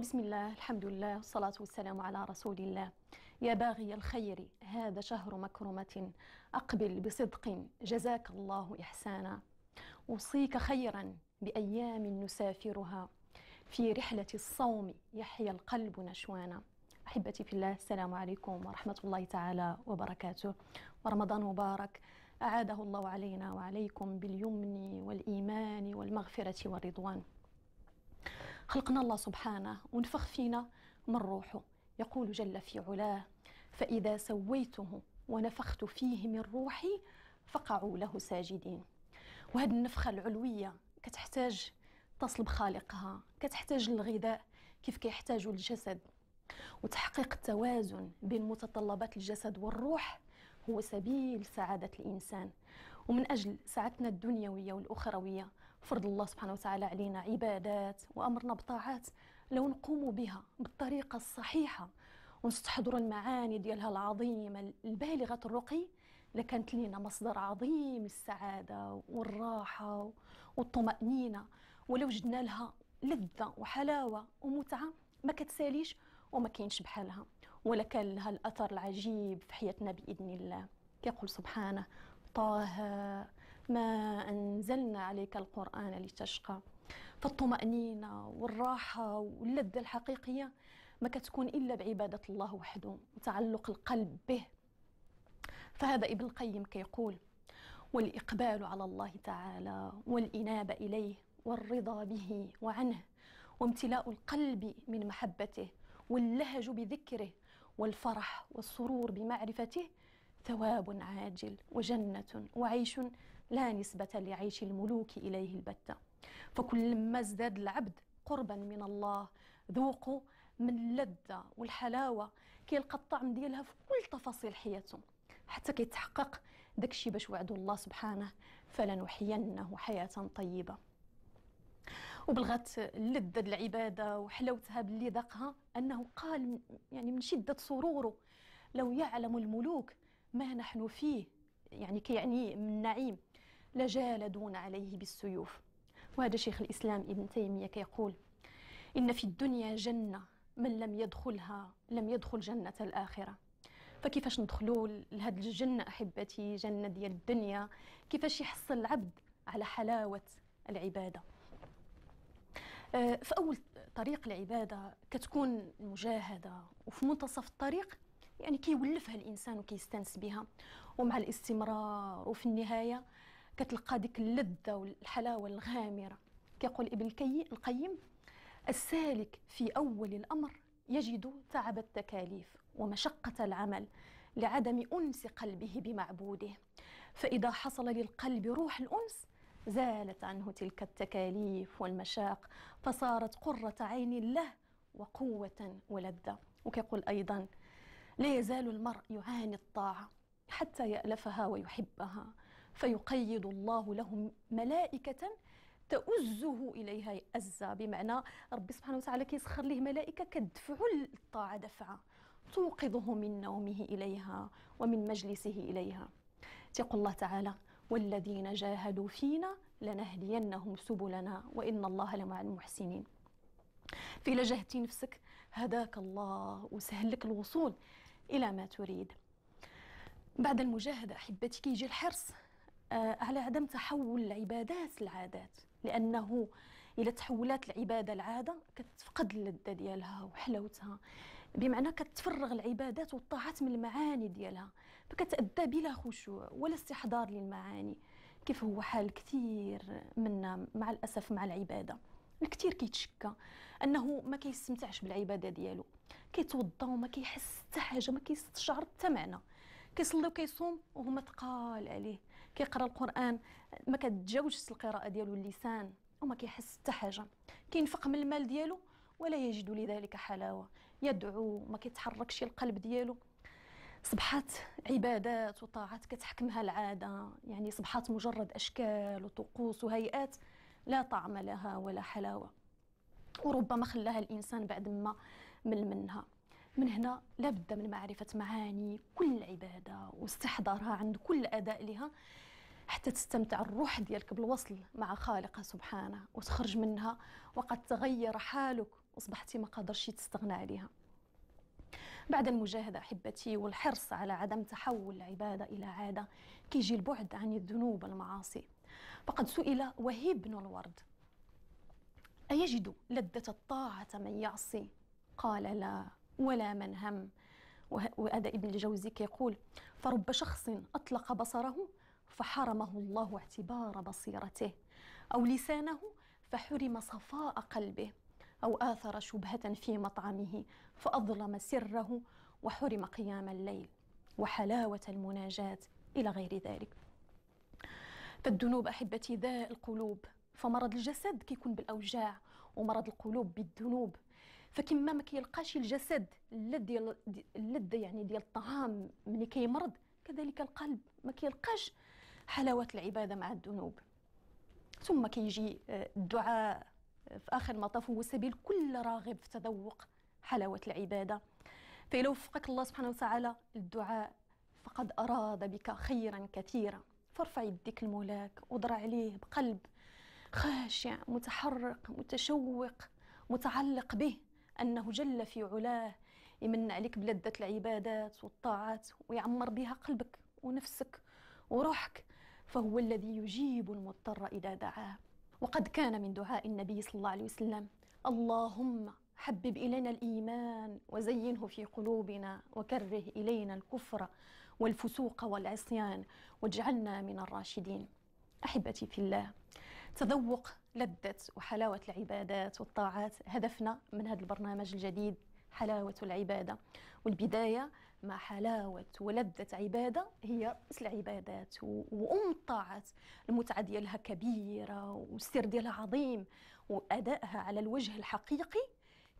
بسم الله الحمد لله والصلاة والسلام على رسول الله يا باغي الخير هذا شهر مكرمة أقبل بصدق جزاك الله إحسانا أوصيك خيرا بأيام نسافرها في رحلة الصوم يحيى القلب نشوانا أحبتي في الله السلام عليكم ورحمة الله تعالى وبركاته ورمضان مبارك أعاده الله علينا وعليكم باليمن والإيمان والمغفرة والرضوان خلقنا الله سبحانه ونفخ فينا من روحه يقول جل في علاه فإذا سويته ونفخت فيه من روحي فقعوا له ساجدين وهذه النفخة العلوية كتحتاج تصل بخالقها كتحتاج للغذاء كيف كيحتاج الجسد وتحقيق التوازن بين متطلبات الجسد والروح هو سبيل سعادة الإنسان ومن أجل سعادتنا الدنيوية والأخروية فرض الله سبحانه وتعالى علينا عبادات وأمرنا بطاعات لو نقوم بها بالطريقة الصحيحة ونستحضر المعاني ديالها العظيمة البالغة الرقي لكانت لينا مصدر عظيم السعادة والراحة والطمأنينة ولو جدنا لها لذة وحلاوة ومتعة ما كتساليش وما كاينش بحالها ولكان لها الأثر العجيب في حياتنا بإذن الله كيقول سبحانه طه ما أنزلنا عليك القرآن لتشقى فالطمأنينة والراحة واللذة الحقيقية ما كتكون إلا بعبادة الله وحده وتعلق القلب به فهذا ابن القيم كيقول والإقبال على الله تعالى والإنابة إليه والرضا به وعنه وامتلاء القلب من محبته واللهج بذكره والفرح والسرور بمعرفته ثواب عاجل وجنة وعيش لا نسبة لعيش الملوك إليه البتة فكلما ازداد العبد قربا من الله ذوقه من اللذة والحلاوة كيلقى الطعم ديالها في كل تفاصيل حياته حتى كيتحقق داكشي باش وعد الله سبحانه فلنحيينه حياة طيبة وبلغت اللذة العبادة وحلاوتها باللي ذاقها أنه قال يعني من شدة سروره لو يعلم الملوك ما نحن فيه يعني كيعني من نعيم لجالدون عليه بالسيوف وهذا شيخ الإسلام ابن تيمية كيقول إن في الدنيا جنة من لم يدخلها لم يدخل جنة الآخرة فكيفاش ندخلوا لهذه الجنة أحبتي جنة ديال الدنيا كيفاش يحصل العبد على حلاوة العبادة آه، فأول طريق العبادة كتكون مجاهدة وفي منتصف الطريق يعني كيولفها الإنسان وكيستانس بها ومع الاستمرار وفي النهاية كتلقى ديك اللذه والحلاوه الغامره كيقول ابن القيم السالك في اول الامر يجد تعب التكاليف ومشقه العمل لعدم انس قلبه بمعبوده فاذا حصل للقلب روح الانس زالت عنه تلك التكاليف والمشاق فصارت قره عين له وقوه ولذه وكيقول ايضا لا يزال المرء يعاني الطاعه حتى يالفها ويحبها فيقيد الله لهم ملائكة تؤزه اليها ازا بمعنى ربي سبحانه وتعالى كيسخر ليه ملائكه كدفع للطاعه دفعه توقظه من نومه اليها ومن مجلسه اليها تقول الله تعالى والذين جاهدوا فينا لنهدينهم سبلنا وان الله لمع المحسنين في جاهدتي نفسك هداك الله وسهل لك الوصول إلى ما تريد بعد المجاهدة أحبتي كيجي الحرص آه، على عدم تحول العبادات لعادات لانه الى تحولات العباده لعاده كتفقد اللذه ديالها وحلاوتها بمعنى كتفرغ العبادات والطاعات من المعاني ديالها فكتادى بلا خشوع ولا استحضار للمعاني كيف هو حال كثير منا مع الاسف مع العباده الكثير كيتشكى انه ما كيستمتعش بالعباده ديالو كيتوضا وما كيحس حتى حاجه ما كيستشعر حتى معنى كيصلي وكيصوم وهو ما تقال عليه كيقرا القران ما كتجاوزش القراءه ديالو اللسان وما كيحس حتى حاجه كينفق من المال ديالو ولا يجد لذلك حلاوه يدعو ما كيتحركش القلب ديالو صبحات عبادات وطاعات كتحكمها العاده يعني صبحات مجرد اشكال وطقوس وهيئات لا طعم لها ولا حلاوه وربما خلاها الانسان بعد ما مل منها من هنا لابد من معرفة معاني كل عبادة واستحضارها عند كل أداء لها حتى تستمتع الروح ديالك بالوصل مع خالقها سبحانه وتخرج منها وقد تغير حالك واصبحتي ما قادرش تستغنى عليها بعد المجاهدة أحبتي والحرص على عدم تحول العبادة إلى عادة كيجي البعد عن الذنوب والمعاصي فقد سئل وهيب بن الورد أيجد لذة الطاعة من يعصي قال لا ولا من هم وهذا ابن الجوزي كيقول فرب شخص أطلق بصره فحرمه الله اعتبار بصيرته او لسانه فحرم صفاء قلبه او اثر شبهه في مطعمه فاظلم سره وحرم قيام الليل وحلاوه المناجاه الى غير ذلك فالذنوب احبتي داء القلوب فمرض الجسد كيكون بالاوجاع ومرض القلوب بالذنوب فكما ما كيلقاش الجسد اللذه يعني ديال الطعام ملي كيمرض كذلك القلب ما كيلقاش حلاوه العباده مع الذنوب ثم كيجي آه، الدعاء آه، في اخر المطاف هو سبيل كل راغب في تذوق حلاوه العباده فإلا وفقك الله سبحانه وتعالى للدعاء فقد أراد بك خيرا كثيرا فارفع يديك لمولاك واضرع عليه بقلب خاشع متحرق متشوق متعلق به أنه جل في علاه يمن عليك بلذة العبادات والطاعات ويعمر بها قلبك ونفسك وروحك فهو الذي يجيب المضطر إذا دعاه وقد كان من دعاء النبي صلى الله عليه وسلم اللهم حبب إلينا الإيمان وزينه في قلوبنا وكره إلينا الكفر والفسوق والعصيان واجعلنا من الراشدين أحبتي في الله تذوق لذة وحلاوة العبادات والطاعات هدفنا من هذا البرنامج الجديد حلاوة العبادة والبداية مع حلاوة ولذة عبادة هي مثل العبادات وأم الطاعات المتعة ديالها كبيرة والسر ديالها عظيم وأدائها على الوجه الحقيقي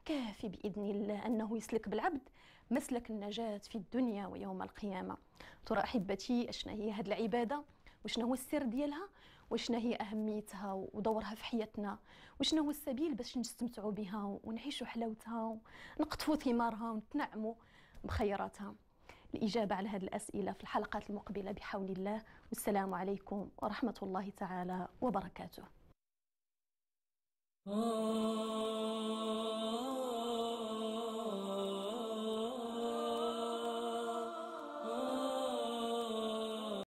كافي بإذن الله أنه يسلك بالعبد مسلك النجاة في الدنيا ويوم القيامة ترى أحبتي أشنا هي هذه العبادة وشنو هو السر ديالها وشنو هي اهميتها ودورها في حياتنا وشنو هو السبيل باش نستمتعوا بها ونعيشوا حلاوتها ونقطفوا ثمارها ونتنعموا بخيراتها الإجابة على هذه الأسئلة في الحلقات المقبلة بحول الله والسلام عليكم ورحمة الله تعالى وبركاته آه.